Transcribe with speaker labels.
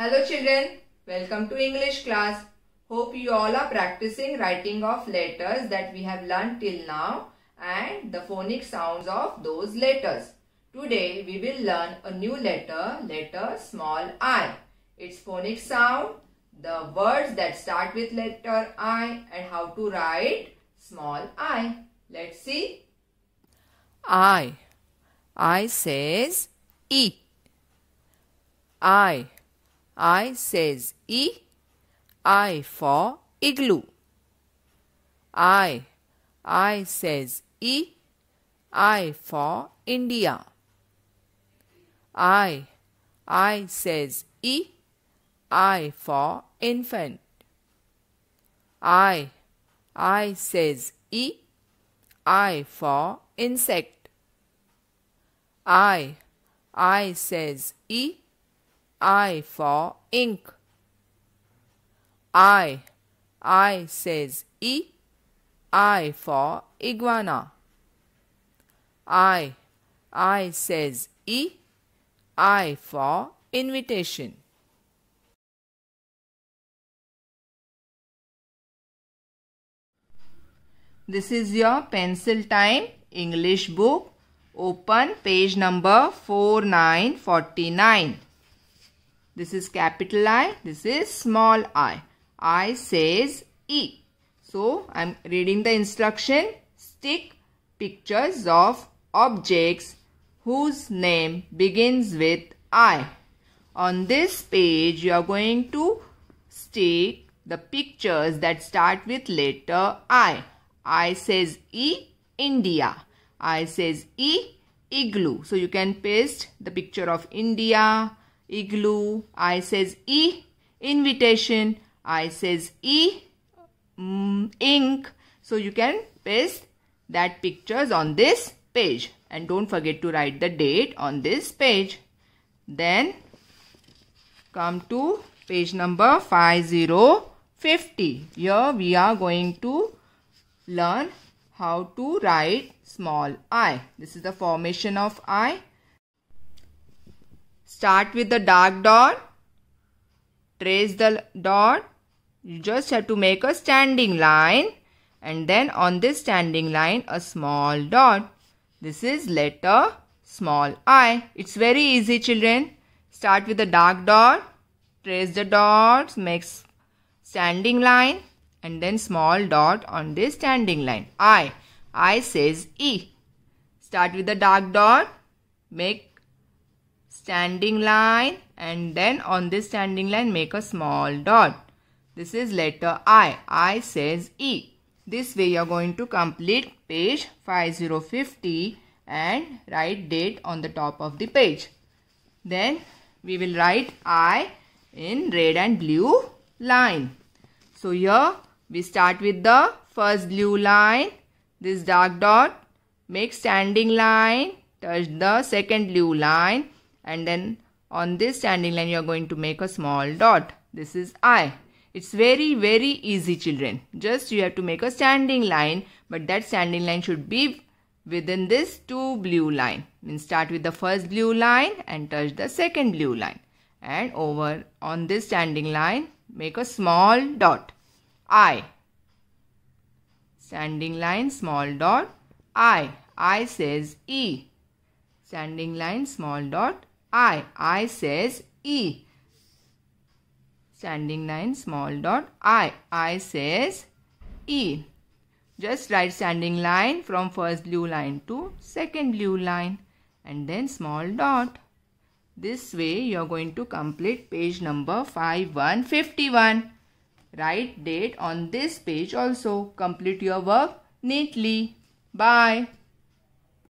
Speaker 1: Hello children, welcome to English class. Hope you all are practicing writing of letters that we have learned till now and the phonic sounds of those letters. Today we will learn a new letter, letter small i. Its phonic sound, the words that start with letter i and how to write small i. Let's see. I. I says e. I. I says E, I for igloo. I, I says E, I for India. I, I says E, I for infant. I, I says E, I for insect. I, I says E, I for ink. I. I says E. I for iguana. I. I says E. I for invitation. This is your pencil time English book. Open page number 4949. This is capital I. This is small i. I says E. So, I am reading the instruction. Stick pictures of objects whose name begins with I. On this page, you are going to stick the pictures that start with letter I. I says E, India. I says E, igloo. So, you can paste the picture of India, igloo. I says E. Invitation. I says E. Mm, ink. So you can paste that pictures on this page. And don't forget to write the date on this page. Then come to page number 5050. Here we are going to learn how to write small i. This is the formation of i Start with the dark dot. Trace the dot. You just have to make a standing line. And then on this standing line, a small dot. This is letter small i. It's very easy children. Start with the dark dot. Trace the dots. Make standing line. And then small dot on this standing line. I. I says E. Start with the dark dot. Make standing line and then on this standing line make a small dot. This is letter I. I says E. This way you are going to complete page 5050 and write date on the top of the page. Then we will write I in red and blue line. So here we start with the first blue line. This dark dot. Make standing line. Touch the second blue line and then on this standing line you are going to make a small dot this is i it's very very easy children just you have to make a standing line but that standing line should be within this two blue line means start with the first blue line and touch the second blue line and over on this standing line make a small dot i standing line small dot i i says e standing line small dot I. I says E. Standing line small dot I. I says E. Just write standing line from first blue line to second blue line and then small dot. This way you are going to complete page number 5151. Write date on this page also. Complete your work neatly. Bye.